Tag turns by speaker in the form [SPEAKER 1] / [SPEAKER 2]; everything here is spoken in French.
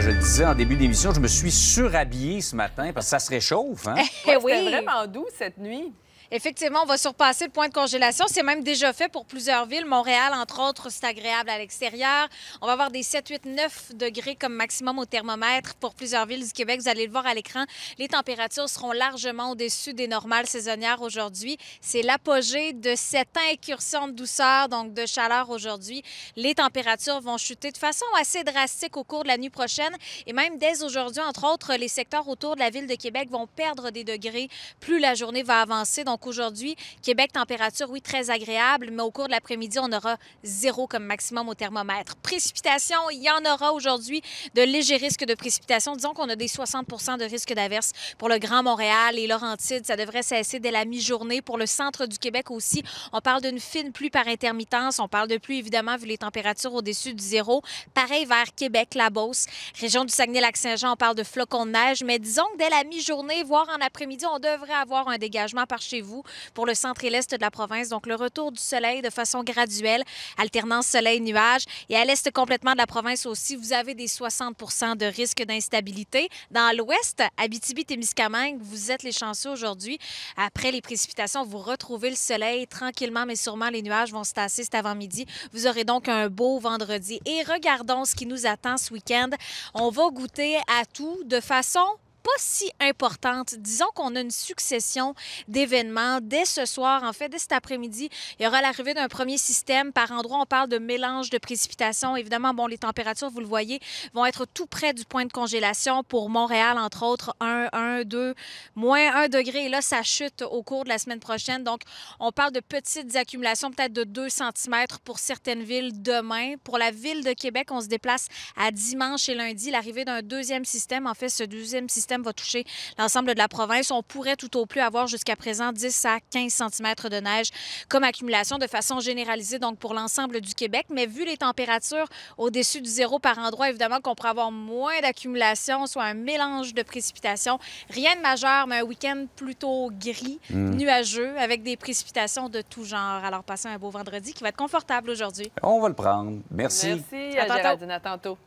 [SPEAKER 1] je disais en début d'émission, je me suis surhabillée ce matin parce que ça se réchauffe. Hein? Eh vraiment doux cette nuit. Effectivement, on va surpasser le point de congélation. C'est même déjà fait pour plusieurs villes. Montréal, entre autres, c'est agréable à l'extérieur. On va avoir des 7, 8, 9 degrés comme maximum au thermomètre pour plusieurs villes du Québec. Vous allez le voir à l'écran. Les températures seront largement au-dessus des normales saisonnières aujourd'hui. C'est l'apogée de cette incursion de douceur, donc de chaleur aujourd'hui. Les températures vont chuter de façon assez drastique au cours de la nuit prochaine. Et même dès aujourd'hui, entre autres, les secteurs autour de la ville de Québec vont perdre des degrés plus la journée va avancer aujourd'hui, Québec, température, oui, très agréable, mais au cours de l'après-midi, on aura zéro comme maximum au thermomètre. Précipitations, il y en aura aujourd'hui de légers risques de précipitation. Disons qu'on a des 60 de risque d'averse pour le Grand Montréal et Laurentide Ça devrait cesser dès la mi-journée. Pour le centre du Québec aussi, on parle d'une fine pluie par intermittence. On parle de pluie, évidemment, vu les températures au-dessus du zéro. Pareil vers Québec, la Beauce, région du Saguenay-Lac-Saint-Jean, on parle de flocons de neige. Mais disons que dès la mi-journée, voire en après-midi, on devrait avoir un dégagement par chez vous pour le centre et l'est de la province. Donc, le retour du soleil de façon graduelle, alternance soleil-nuage. Et à l'est complètement de la province aussi, vous avez des 60 de risque d'instabilité. Dans l'ouest, Abitibi-Témiscamingue, vous êtes les chanceux aujourd'hui. Après les précipitations, vous retrouvez le soleil tranquillement, mais sûrement les nuages vont se tasser cet avant-midi. Vous aurez donc un beau vendredi. Et regardons ce qui nous attend ce week-end. On va goûter à tout de façon pas si importante. Disons qu'on a une succession d'événements. Dès ce soir, en fait, dès cet après-midi, il y aura l'arrivée d'un premier système. Par endroit, on parle de mélange de précipitations. Évidemment, bon, les températures, vous le voyez, vont être tout près du point de congélation pour Montréal, entre autres, 1, 1, 2, moins 1 degré. Et là, ça chute au cours de la semaine prochaine. Donc, on parle de petites accumulations, peut-être de 2 cm pour certaines villes demain. Pour la ville de Québec, on se déplace à dimanche et lundi. L'arrivée d'un deuxième système, en fait, ce deuxième système va toucher l'ensemble de la province. On pourrait tout au plus avoir jusqu'à présent 10 à 15 cm de neige comme accumulation de façon généralisée, donc pour l'ensemble du Québec. Mais vu les températures au-dessus du zéro par endroit, évidemment qu'on pourrait avoir moins d'accumulation, soit un mélange de précipitations. Rien de majeur, mais un week-end plutôt gris, hmm. nuageux, avec des précipitations de tout genre. Alors, passez un beau vendredi qui va être confortable aujourd'hui. On va le prendre. Merci. Merci à, À tantôt.